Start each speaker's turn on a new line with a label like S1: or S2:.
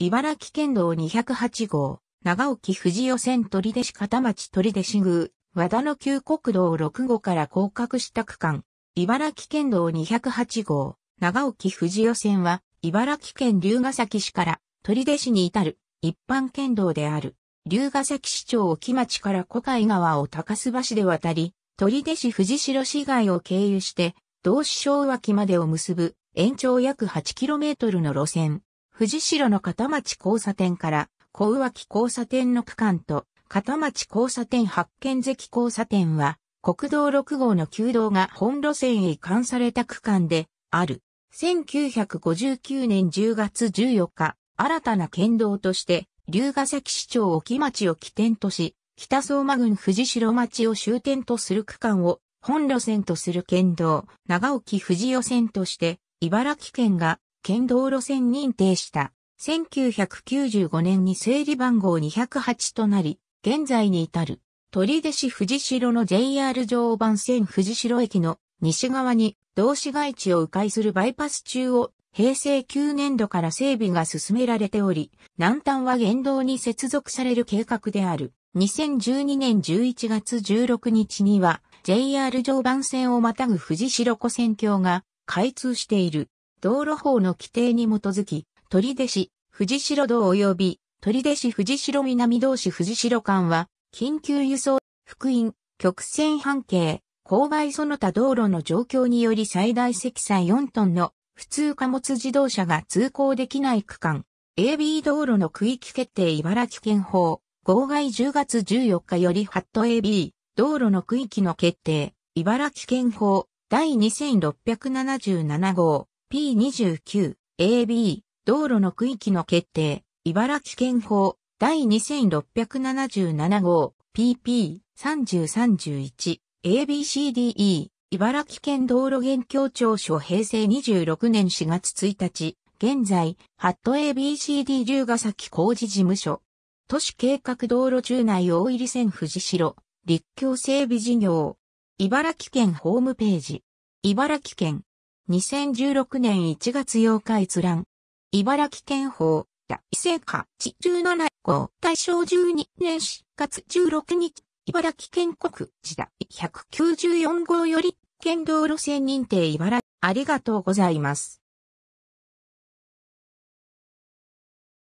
S1: 茨城県道208号、長沖士予線取出市片町取出市宮、和田の旧国道6号から降格した区間、茨城県道208号、長沖士予線は、茨城県龍ヶ崎市から取出市に至る一般県道である。龍ヶ崎市長沖町から小海川を高須橋で渡り、取出市富士城市街を経由して、道志小脇までを結ぶ延長約 8km の路線。藤城の片町交差点から小浮木交差点の区間と片町交差点発見関交差点は国道6号の旧道が本路線へ移管された区間である。1959年10月14日、新たな県道として龍ヶ崎市長沖町を起点とし、北相馬郡藤城町を終点とする区間を本路線とする県道、長沖藤代線として、茨城県が県道路線認定した。1995年に整理番号208となり、現在に至る、取出市藤代の JR 常磐線藤代駅の西側に同市街地を迂回するバイパス中を平成9年度から整備が進められており、南端は原道に接続される計画である。2012年11月16日には JR 常磐線をまたぐ藤代湖線橋が開通している。道路法の規定に基づき、取手市、藤代道及び、取手市藤代南道市藤代間は、緊急輸送、福音、曲線半径、勾配その他道路の状況により最大積載4トンの普通貨物自動車が通行できない区間、AB 道路の区域決定茨城県法、号外10月14日よりハット AB、道路の区域の決定、茨城県法、第2677号、P29、AB、道路の区域の決定、茨城県法、第2677号、PP、3031、ABCDE、茨城県道路現況庁所平成26年4月1日、現在、ハット ABCD 龍ヶ崎工事事務所。都市計画道路中内大入線藤代、立教整備事業。茨城県ホームページ。茨城県2016年1月8日閲覧。茨城県法、大聖火、地17号、大正12年4月16日、茨城県国時代194号より、県道路線認定茨城、ありがとうございます。